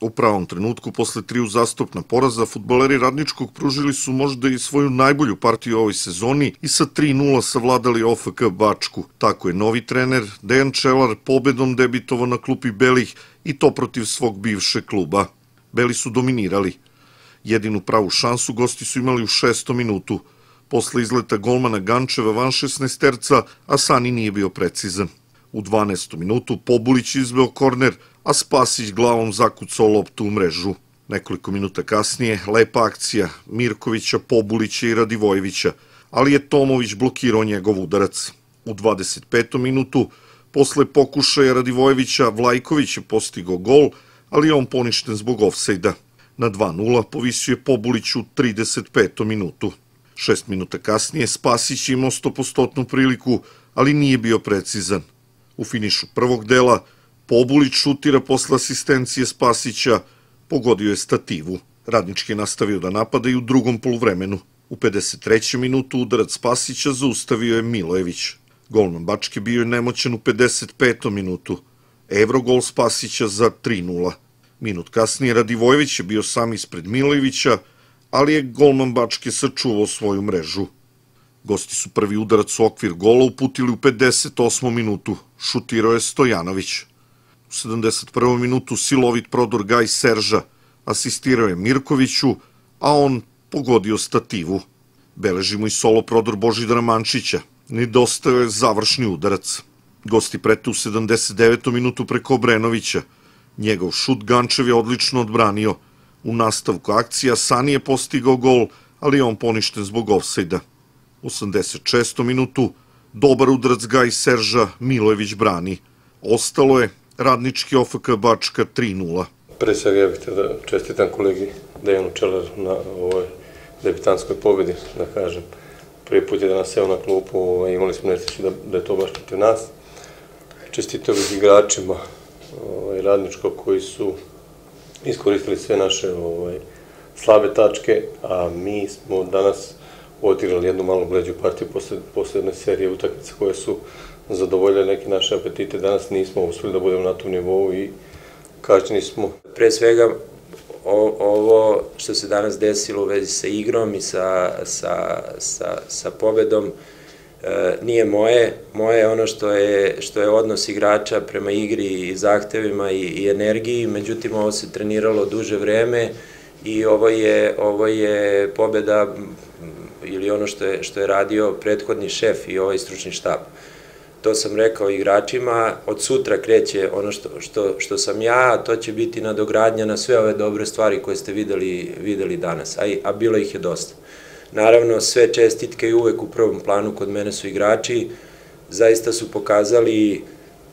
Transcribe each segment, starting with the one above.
U pravom trenutku, posle tri uzastopna poraza, futbaleri Radničkog pružili su možda i svoju najbolju partiju ovoj sezoni i sa 3-0 savladali OFK Bačku. Tako je novi trener Dejan Čelar pobedom debitovao na klupi Belih i to protiv svog bivše kluba. Beli su dominirali. Jedinu pravu šansu gosti su imali u šestom minutu. Posle izleta golmana Gančeva van 16 terca, a Sani nije bio precizan. U 12. minutu Pobulić izbeo korner, a Spasić glavom zakucao loptu u mrežu. Nekoliko minuta kasnije, lepa akcija Mirkovića, Pobulića i Radivojevića, ali je Tomović blokirao njegov udarac. U 25. minutu, posle pokušaja Radivojevića, Vlajković je postigao gol, ali je on poništen zbog ofsejda. Na 2-0 povisio je Pobulić u 35. minutu. Šest minuta kasnije Spasić je imao 100% priliku, ali nije bio precizan u finišu prvog dela, Pobulić šutira posle asistencije Spasića, pogodio je stativu. Radnički je nastavio da napada i u drugom poluvremenu. U 53. minutu udarac Spasića zaustavio je Milojević. Golman Bačke bio je nemoćen u 55. minutu. Evrogol Spasića za 3-0. Minut kasnije Radivojević je bio sam ispred Milojevića, ali je golman Bačke sačuvao svoju mrežu. Gosti su prvi udarac u okvir gola uputili u 58. minutu. Šutirao je Stojanović. U 71. minutu silovit prodor Gaj Serža. Asistirao je Mirkoviću, a on pogodio stativu. Beležimo i solo prodor Božidara Mančića. Nedostao je završni udarac. Gosti prete u 79. minutu preko Obrenovića. Njegov šut Gančev je odlično odbranio. U nastavku akcija Sani je postigao gol, ali je on poništen zbog ofsajda. 86. minutu dobar ga Gaj Serža Milojević brani. Ostalo je radnički OFK Bačka 3-0. Pre svega ja bih te da čestitam kolegi Dejanu Čelar na ovoj debitanskoj pobedi, da kažem. Prije put je nas evo na klupu, ovaj, imali smo nesreću da, da je to baš protiv nas. Čestitao bih igračima ovaj, radničko koji su iskoristili sve naše ovaj, slabe tačke, a mi smo danas odigrali jednu malu bleđu partiju posle, posle serije utakmica koje su zadovoljile neke naše apetite. Danas nismo uspeli da budemo na tom nivou i kažnjeni smo. Pre svega, o, ovo što se danas desilo u vezi sa igrom i sa, sa, sa, sa pobedom, e, nije moje, moje je ono što je, što je odnos igrača prema igri i zahtevima i, i energiji, međutim ovo se treniralo duže vreme i ovo je, ovo je pobeda ono što je, što je radio prethodni šef i ovaj stručni štab. To sam rekao igračima, od sutra kreće ono što, što, što sam ja, a to će biti nadogradnja na sve ove dobre stvari koje ste videli, videli danas, a, a bilo ih je dosta. Naravno, sve čestitke i uvek u prvom planu kod mene su igrači, zaista su pokazali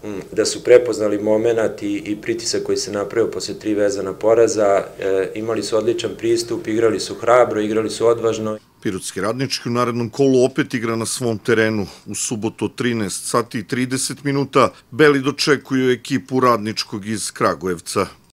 mm, da su prepoznali moment i, i pritisak koji se napravio posle tri vezana poraza, e, imali su odličan pristup, igrali su hrabro, igrali su odvažno. Pirotski radnički u narednom kolu opet igra na svom terenu. U subotu 13 sati i 30 minuta Beli dočekuju ekipu radničkog iz Kragujevca.